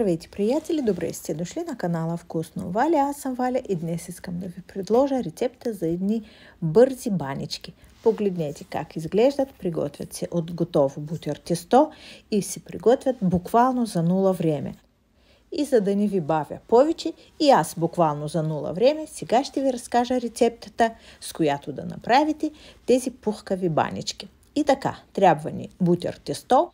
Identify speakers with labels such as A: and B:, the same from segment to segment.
A: Здравейте, приятели! Добре сте дошли на канала Вкусно Валя. Аз съм Валя и днес искам да ви предложа рецепта за едни бързи банички. Погледнете как изглеждат. Приготвят се от готово бутер тесто и се приготвят буквално за нула време. И за да не ви бавя повече и аз буквално за нула време, сега ще ви разкажа рецептата, с която да направите тези пухкави банички. И така, трябва ни бутер тесто,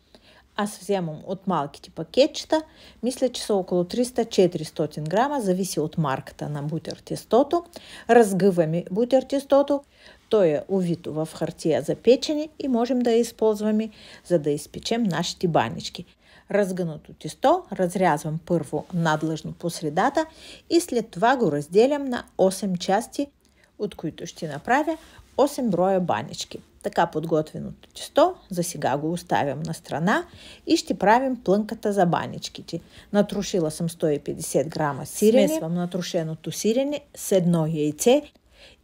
A: аз вземам от малките пакетчета. Мисля, че са около 300-400 грама, зависи от марката на бутер тестото. Разгъваме бутер тестото. То е увито в хартия за печене и можем да я използваме, за да изпечем нашите банички. Разгъното тесто разрязвам първо надлъжно по средата и след това го разделям на 8 части, от които ще направя 8 броя банички. Така подготвеното тесто за сега го оставям на страна и ще правим плънката за баничките. Натрушила съм 150 грама сирене. Смесвам натрушеното сирене с едно яйце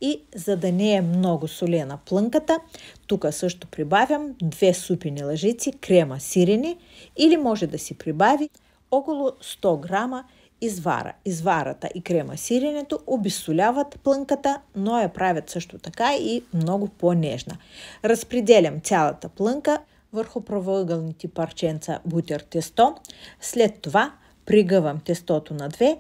A: и за да не е много солена плънката, тук също прибавям две супени лъжици крема сирене или може да си прибави около 100 грама извара. Изварата и крема сиренето обесоляват плънката, но я правят също така и много по-нежна. Разпределям цялата плънка върху правоъгълните парченца бутер тесто. След това пригъвам тестото на две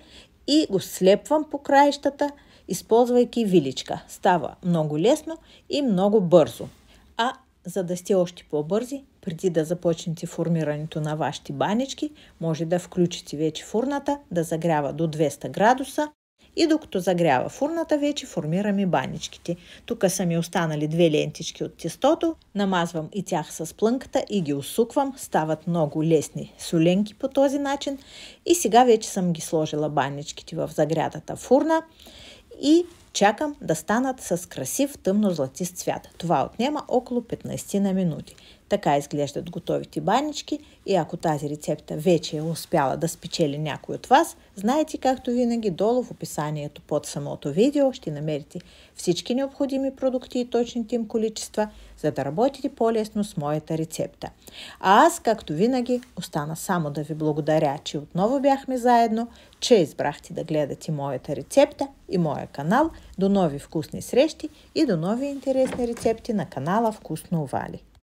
A: и го слепвам по краищата, използвайки виличка. Става много лесно и много бързо. А за да сте още по-бързи, преди да започнете формирането на вашите банички, може да включите вече фурната да загрява до 200 градуса и докато загрява фурната, вече формираме баничките. Тук са ми останали две лентички от тестото. Намазвам и тях с плънката и ги усуквам. Стават много лесни соленки по този начин. И сега вече съм ги сложила баничките в загрятата фурна. И Чакам да станат с красив тъмно-златист цвят. Това отнема около 15 на минути. Така изглеждат готовите банички и ако тази рецепта вече е успяла да спечели някой от вас, знаете както винаги долу в описанието под самото видео ще намерите всички необходими продукти и точните им количества, за да работите по-лесно с моята рецепта. А аз, както винаги, остана само да ви благодаря, че отново бяхме заедно, че избрахте да гледате моята рецепта и моя канал – до нови вкусни срещи и до нови интересни рецепти на канала Вкусно Вали.